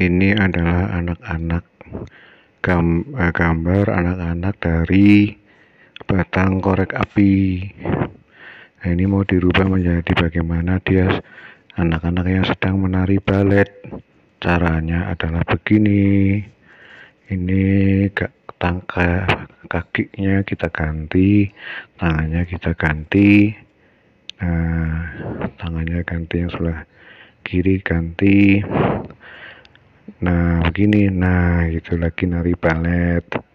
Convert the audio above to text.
ini adalah anak-anak eh, gambar anak-anak dari batang korek api nah, ini mau dirubah menjadi bagaimana dia anak-anak yang sedang menari balet caranya adalah begini ini gak tangka kakinya kita ganti tangannya kita ganti nah tangannya ganti yang sebelah kiri ganti nah begini nah gitu lagi nari balet